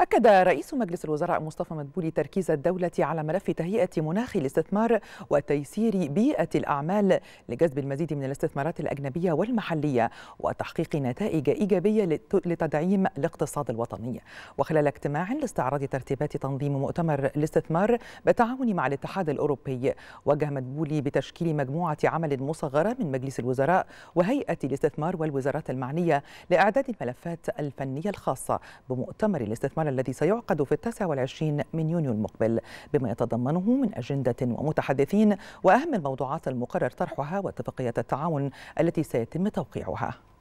أكد رئيس مجلس الوزراء مصطفى مدبولي تركيز الدولة على ملف تهيئة مناخ الاستثمار وتيسير بيئة الأعمال لجذب المزيد من الاستثمارات الأجنبية والمحلية وتحقيق نتائج إيجابية لتدعيم الاقتصاد الوطني وخلال اجتماع لاستعراض ترتيبات تنظيم مؤتمر الاستثمار بالتعاون مع الاتحاد الأوروبي وجه مدبولي بتشكيل مجموعة عمل مصغرة من مجلس الوزراء وهيئة الاستثمار والوزارات المعنية لإعداد الملفات الفنية الخاصة بمؤتمر الاستثمار العمل الذي سيعقد في التاسع والعشرين من يونيو المقبل بما يتضمنه من أجندة ومتحدثين وأهم الموضوعات المقرر طرحها واتفاقية التعاون التي سيتم توقيعها